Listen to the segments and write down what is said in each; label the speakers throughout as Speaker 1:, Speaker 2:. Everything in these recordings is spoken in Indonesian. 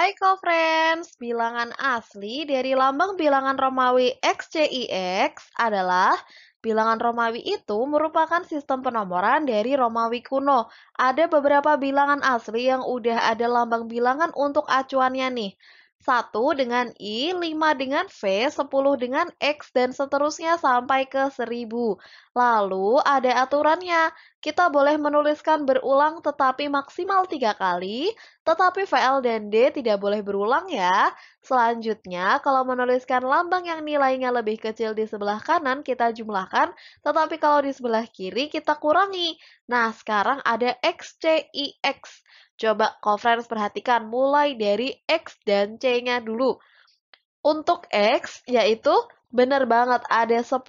Speaker 1: Hai co-friends, bilangan asli dari lambang bilangan Romawi XCIX adalah Bilangan Romawi itu merupakan sistem penomoran dari Romawi kuno. Ada beberapa bilangan asli yang udah ada lambang bilangan untuk acuannya nih. 1 dengan I, 5 dengan V, 10 dengan X, dan seterusnya sampai ke 1000. Lalu ada aturannya, kita boleh menuliskan berulang tetapi maksimal tiga kali, tetapi VL dan D tidak boleh berulang ya. Selanjutnya, kalau menuliskan lambang yang nilainya lebih kecil di sebelah kanan, kita jumlahkan, tetapi kalau di sebelah kiri, kita kurangi. Nah, sekarang ada x i x. Coba conference perhatikan mulai dari X dan C-nya dulu. Untuk X, yaitu benar banget ada 10.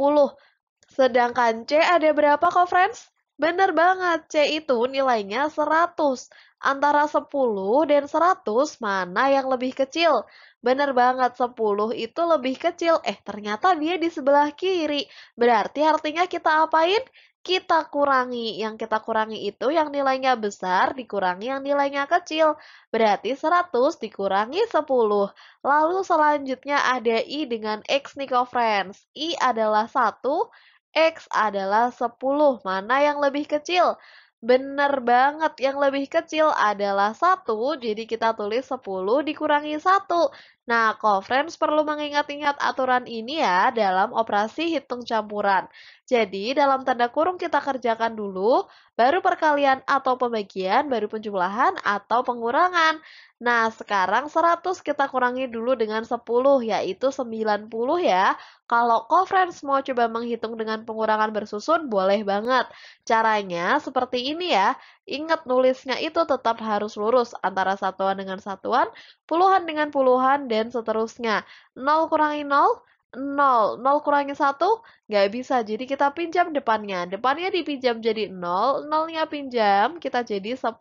Speaker 1: Sedangkan C ada berapa conference? Bener banget, C itu nilainya 100. Antara 10 dan 100 mana yang lebih kecil? Bener banget, 10 itu lebih kecil. Eh, ternyata dia di sebelah kiri. Berarti artinya kita apain? Kita kurangi. Yang kita kurangi itu yang nilainya besar dikurangi yang nilainya kecil. Berarti 100 dikurangi 10. Lalu selanjutnya ada I dengan X nih, friends. I adalah 1, X adalah 10. Mana yang lebih kecil? Bener banget, yang lebih kecil adalah 1, jadi kita tulis 10 dikurangi 1. Nah, co-friends perlu mengingat-ingat aturan ini ya dalam operasi hitung campuran. Jadi, dalam tanda kurung kita kerjakan dulu, baru perkalian atau pembagian, baru penjumlahan atau pengurangan. Nah, sekarang 100 kita kurangi dulu dengan 10, yaitu 90 ya. Kalau co-friends mau coba menghitung dengan pengurangan bersusun, boleh banget. Caranya seperti ini ya. Ingat nulisnya itu tetap harus lurus antara satuan dengan satuan, puluhan dengan puluhan, dan seterusnya. 0 kurangi 0, 0. 0 kurangi 1 nggak bisa. Jadi kita pinjam depannya. Depannya dipinjam jadi 0. 0-nya pinjam, kita jadi 10.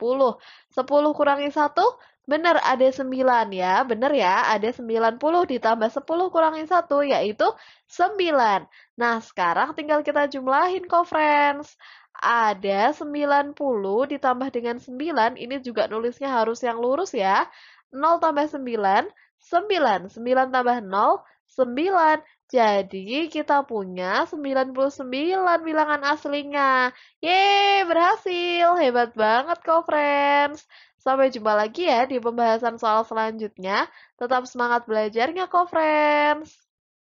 Speaker 1: 10 kurangi 1, benar ada 9 ya. Benar ya, ada 90 ditambah 10 kurangi 1, yaitu 9. Nah, sekarang tinggal kita jumlahin kok, friends ada 90 ditambah dengan 9, ini juga nulisnya harus yang lurus ya. 0 tambah 9, 9. 9 tambah 0, 9. Jadi kita punya 99 bilangan aslinya. Yeay, berhasil. Hebat banget kok, friends. Sampai jumpa lagi ya di pembahasan soal selanjutnya. Tetap semangat belajarnya kok, friends.